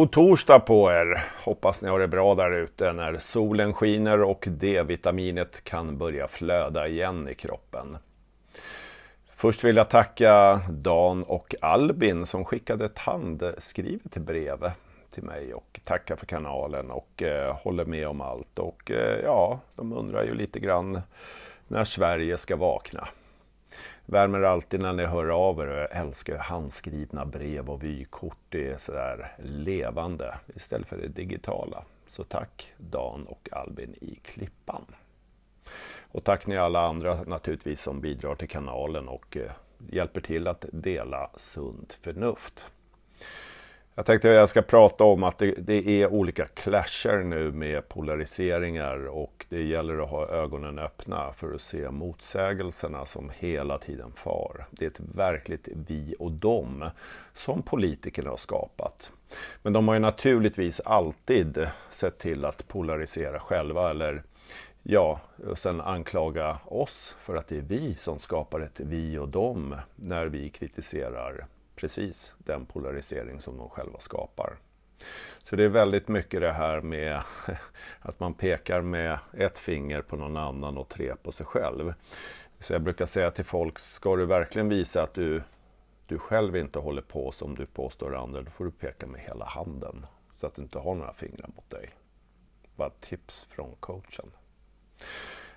God torsdag på er! Hoppas ni har det bra där ute när solen skiner och D-vitaminet kan börja flöda igen i kroppen. Först vill jag tacka Dan och Albin som skickade ett handskrivet brev till mig och tackar för kanalen och eh, håller med om allt. Och eh, ja, de undrar ju lite grann när Sverige ska vakna värmer alltid när ni hör av er. Jag älskar handskrivna brev och vykort. Det är sådär levande istället för det digitala. Så tack Dan och Albin i Klippan. Och tack ni alla andra naturligtvis som bidrar till kanalen och eh, hjälper till att dela sunt förnuft. Jag tänkte att jag ska prata om att det, det, är olika clasher nu med polariseringar och det gäller att ha ögonen öppna för att se motsägelserna som hela tiden far. Det är ett verkligt vi och dem som politikerna har skapat. Men de har ju naturligtvis alltid sett till att polarisera själva eller Ja, och sen anklaga oss för att det är vi som skapar ett vi och dem när vi kritiserar precis den polarisering som de själva skapar. Så det är väldigt mycket det här med att man pekar med ett finger på någon annan och tre på sig själv. Så jag brukar säga till folk, ska du verkligen visa att du, du själv inte håller på som du påstår andra, då får du peka med hela handen så att du inte har några fingrar mot dig. Bara tips från coachen.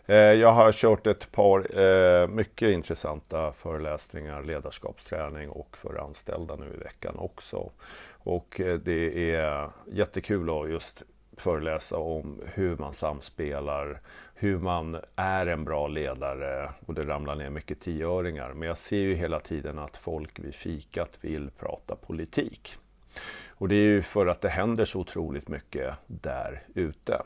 Eh, jag har kört ett par eh, mycket intressanta föreläsningar, ledarskapsträning och för anställda nu i veckan också. Och eh, det är jättekul att just föreläsa om hur man samspelar, hur man är en bra ledare och det ramlar ner mycket tioöringar. Men jag ser ju hela tiden att folk vid fikat vill prata politik. Och det är ju för att det händer så otroligt mycket där ute.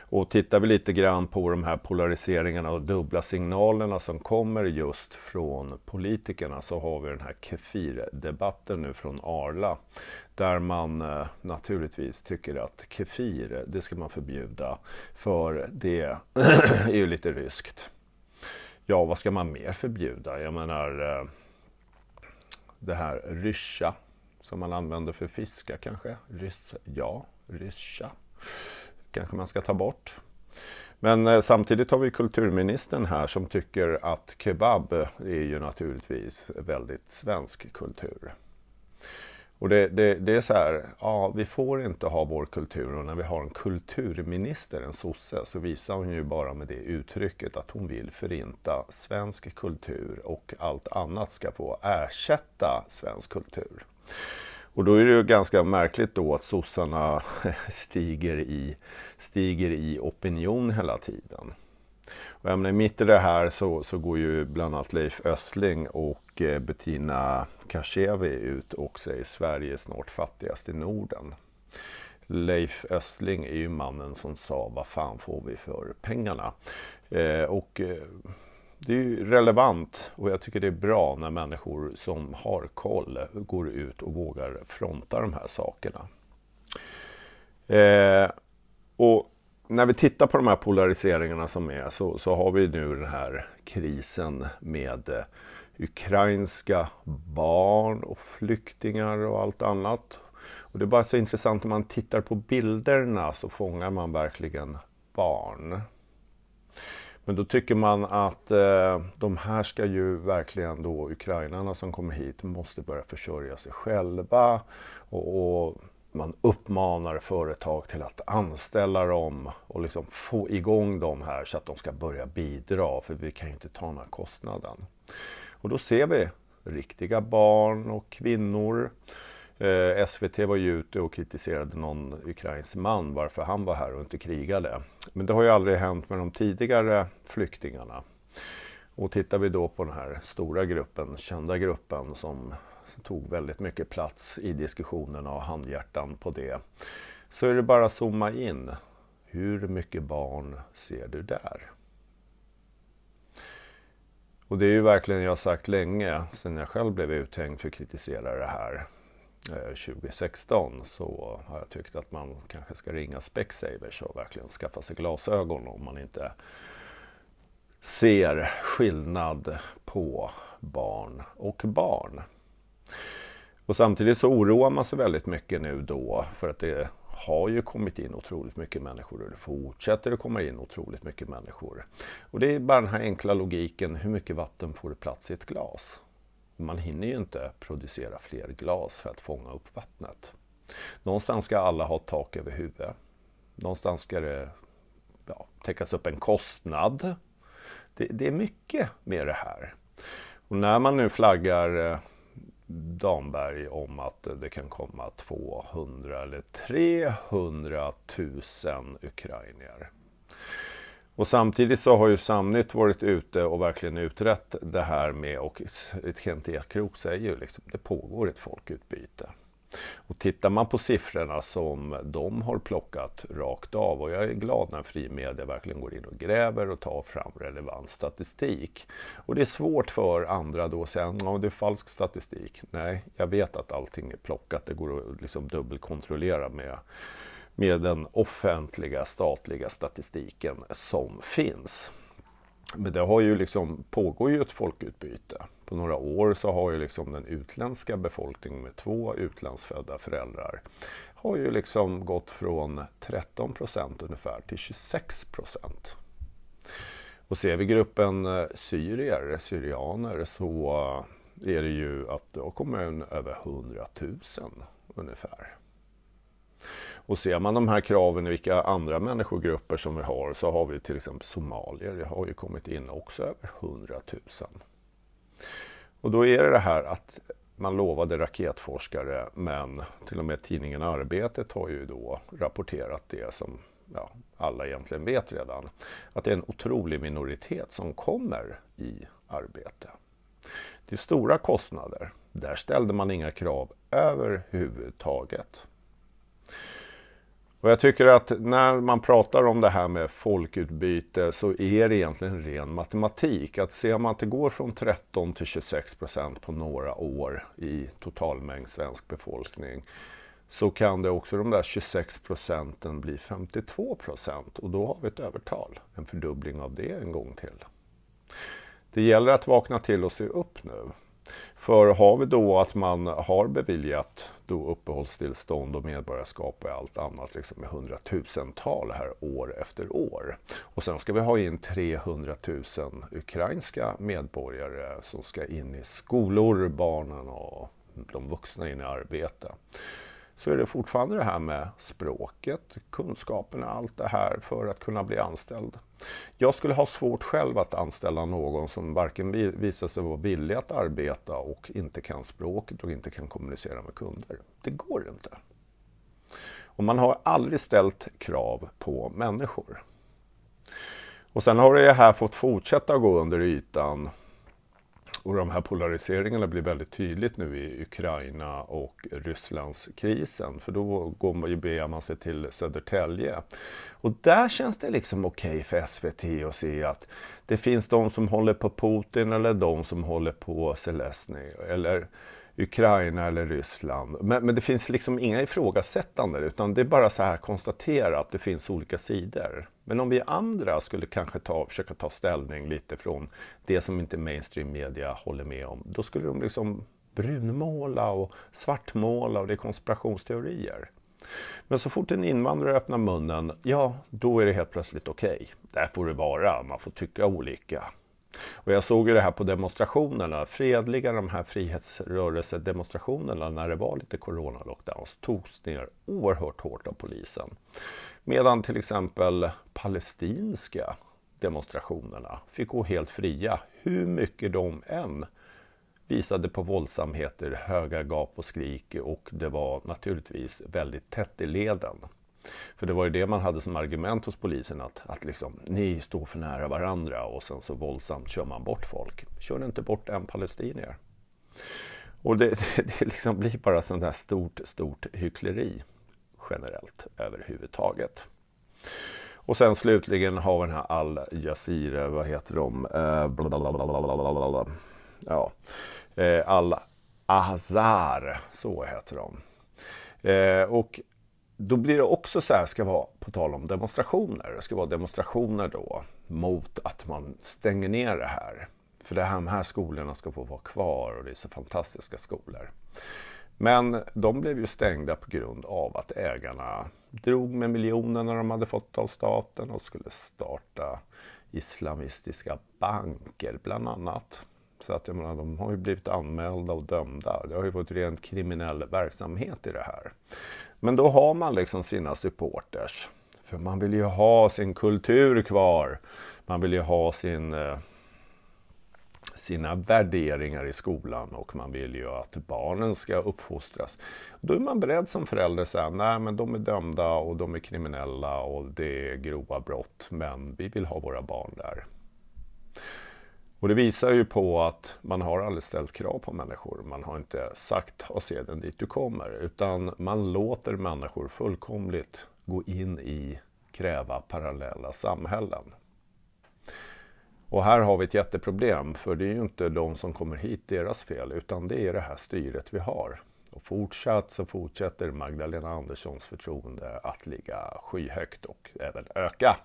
Och tittar vi lite grann på de här polariseringarna och dubbla signalerna som kommer just från politikerna så har vi den här Kefir-debatten nu från Arla. Där man eh, naturligtvis tycker att Kefir, det ska man förbjuda för det är ju lite ryskt. Ja, vad ska man mer förbjuda? Jag menar eh, det här ryscha som man använder för fiska kanske. Rysja, rysja. kanske man ska ta bort. Men eh, samtidigt har vi kulturministern här som tycker att kebab är ju naturligtvis väldigt svensk kultur. Och det, det, det, är så här, ja vi får inte ha vår kultur och när vi har en kulturminister, en sosse, så visar hon ju bara med det uttrycket att hon vill förinta svensk kultur och allt annat ska få ersätta svensk kultur. Och då är det ju ganska märkligt då att sossarna stiger i, stiger i opinion hela tiden. Och jag menar, mitt i det här så, så går ju bland annat Leif Östling och eh, Bettina Kashevi ut och säger Sverige är snart fattigast i Norden. Leif Östling är ju mannen som sa vad fan får vi för pengarna? Eh, och eh, det är ju relevant och jag tycker det är bra när människor som har koll går ut och vågar fronta de här sakerna. Eh, och när vi tittar på de här polariseringarna som är så, så har vi nu den här krisen med eh, ukrainska barn och flyktingar och allt annat. Och det är bara så intressant när man tittar på bilderna så fångar man verkligen barn. Men då tycker man att eh, de här ska ju verkligen då, ukrainarna som kommer hit, måste börja försörja sig själva. Och, och man uppmanar företag till att anställa dem och liksom få igång dem här så att de ska börja bidra, för vi kan ju inte ta den här kostnaden. Och då ser vi riktiga barn och kvinnor Eh, SVT var ju ute och kritiserade någon ukrainsk man varför han var här och inte krigade. Men det har ju aldrig hänt med de tidigare flyktingarna. Och tittar vi då på den här stora gruppen, kända gruppen som tog väldigt mycket plats i diskussionerna och handhjärtan på det. Så är det bara att zooma in. Hur mycket barn ser du där? Och det är ju verkligen, jag har sagt länge, sedan jag själv blev uthängd för att kritisera det här, 2016 eh, så har jag tyckt att man kanske ska ringa Specsavers och verkligen skaffa sig glasögon om man inte ser skillnad på barn och barn. Och samtidigt så oroar man sig väldigt mycket nu då för att det har ju kommit in otroligt mycket människor och det fortsätter att komma in otroligt mycket människor. Och det är bara den här enkla logiken, hur mycket vatten får det plats i ett glas? Man hinner ju inte producera fler glas för att fånga upp vattnet. Någonstans ska alla ha tak över huvudet. Någonstans ska det ja, täckas upp en kostnad. Det, det är mycket med det här. Och när man nu flaggar eh, Damberg om att det kan komma 200 eller 300 000 ukrainier och samtidigt så har ju Samnytt varit ute och verkligen utrett det här med, och Kent Ekeroth säger ju liksom, det pågår ett folkutbyte. Och tittar man på siffrorna som de har plockat rakt av och jag är glad när fri media verkligen går in och gräver och tar fram relevant statistik. Och det är svårt för andra då att säga ja, det är falsk statistik. Nej, jag vet att allting är plockat. Det går att liksom dubbelkontrollera med med den offentliga statliga statistiken som finns. Men det har ju liksom, pågår ju ett folkutbyte. På några år så har ju liksom den utländska befolkningen med två utlandsfödda föräldrar har ju liksom gått från 13 procent ungefär till 26 procent. Och ser vi gruppen eh, syrier, syrianer, så eh, är det ju att då kommer över 100 000 ungefär och ser man de här kraven i vilka andra människogrupper som vi har så har vi till exempel somalier. Det har ju kommit in också över 100 000. Och då är det det här att man lovade raketforskare men till och med tidningen Arbetet har ju då rapporterat det som ja, alla egentligen vet redan. Att det är en otrolig minoritet som kommer i arbete. Det är stora kostnader. Där ställde man inga krav överhuvudtaget. Och jag tycker att när man pratar om det här med folkutbyte så är det egentligen ren matematik. Att ser man att det går från 13 till 26 procent på några år i totalmängd svensk befolkning så kan det också de där 26 procenten bli 52 procent och då har vi ett övertal. En fördubbling av det en gång till. Det gäller att vakna till och se upp nu. För har vi då att man har beviljat då uppehållstillstånd och medborgarskap och allt annat liksom med hundratusental här år efter år. Och sen ska vi ha in 300 000 ukrainska medborgare som ska in i skolor, barnen och de vuxna in i arbete så är det fortfarande det här med språket, kunskaperna, allt det här för att kunna bli anställd. Jag skulle ha svårt själv att anställa någon som varken visar sig vara villig att arbeta och inte kan språket och inte kan kommunicera med kunder. Det går inte. Och man har aldrig ställt krav på människor. Och sen har det här fått fortsätta gå under ytan och de här polariseringarna blir väldigt tydligt nu i Ukraina och Rysslandskrisen. För då går man, beger man sig till Södertälje. Och där känns det liksom okej okay för SVT att se att det finns de som håller på Putin eller de som håller på Zelenskyj. Eller Ukraina eller Ryssland. Men, men, det finns liksom inga ifrågasättanden utan det är bara så här konstatera att det finns olika sidor. Men om vi andra skulle kanske ta, försöka ta ställning lite från det som inte mainstream media håller med om. Då skulle de liksom brunmåla och svartmåla och det är konspirationsteorier. Men så fort en invandrare öppnar munnen, ja då är det helt plötsligt okej. Okay. Där får det vara, man får tycka olika. Och jag såg ju det här på demonstrationerna, fredliga de här frihetsrörelsedemonstrationerna när det var lite coronalockdowns togs ner oerhört hårt av polisen. Medan till exempel palestinska demonstrationerna fick gå helt fria, hur mycket de än visade på våldsamheter, höga gap och skrik och det var naturligtvis väldigt tätt i leden. För det var ju det man hade som argument hos polisen att, att liksom, ni står för nära varandra och sen så våldsamt kör man bort folk. Kör inte bort en palestinier. Och det, det, det liksom blir bara sånt där stort, stort hyckleri generellt överhuvudtaget. Och sen slutligen har vi den här Al Jazeera, vad heter de? Eh, ja. eh, Al Ahzar, så heter de. Eh, och då blir det också så här, ska vara på tal om demonstrationer, det ska vara demonstrationer då mot att man stänger ner det här. För det här, de här skolorna ska få vara kvar och det är så fantastiska skolor. Men de blev ju stängda på grund av att ägarna drog med miljonerna de hade fått av staten och skulle starta islamistiska banker bland annat. Så att jag menar, de har ju blivit anmälda och dömda. Det har ju varit rent kriminell verksamhet i det här. Men då har man liksom sina supporters. För man vill ju ha sin kultur kvar. Man vill ju ha sin, eh, sina värderingar i skolan och man vill ju att barnen ska uppfostras. Då är man beredd som förälder att säga, nej men de är dömda och de är kriminella och det är grova brott, men vi vill ha våra barn där. Och det visar ju på att man har aldrig ställt krav på människor. Man har inte sagt ta seden dit du kommer. Utan man låter människor fullkomligt gå in i kräva parallella samhällen. Och här har vi ett jätteproblem, för det är ju inte de som kommer hit deras fel, utan det är det här styret vi har. Och fortsatt så fortsätter Magdalena Anderssons förtroende att ligga skyhögt och även öka.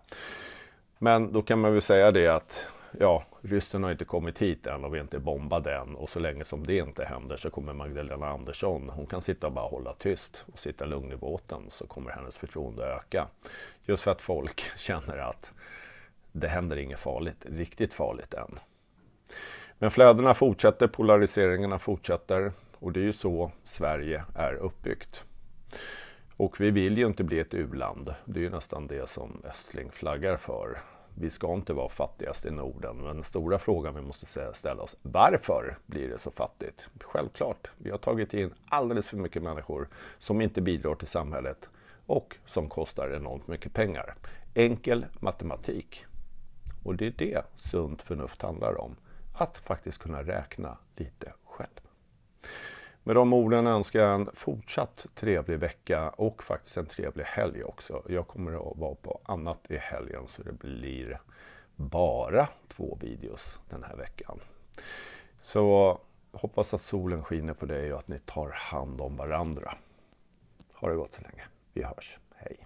Men då kan man väl säga det att ja, ryssen har inte kommit hit än och vi inte bombade än och så länge som det inte händer så kommer Magdalena Andersson, hon kan sitta och bara hålla tyst och sitta lugn i båten så kommer hennes förtroende öka. Just för att folk känner att det händer inget farligt, riktigt farligt än. Men flödena fortsätter, polariseringarna fortsätter och det är ju så Sverige är uppbyggt. Och vi vill ju inte bli ett u-land. Det är ju nästan det som Östling flaggar för vi ska inte vara fattigast i Norden. Men den stora frågan vi måste ställa oss, varför blir det så fattigt? Självklart, vi har tagit in alldeles för mycket människor som inte bidrar till samhället och som kostar enormt mycket pengar. Enkel matematik. Och det är det sunt förnuft handlar om. Att faktiskt kunna räkna lite med de orden önskar jag en fortsatt trevlig vecka och faktiskt en trevlig helg också. Jag kommer att vara på annat i helgen så det blir bara två videos den här veckan. Så hoppas att solen skiner på dig och att ni tar hand om varandra. Ha det gott så länge. Vi hörs. Hej!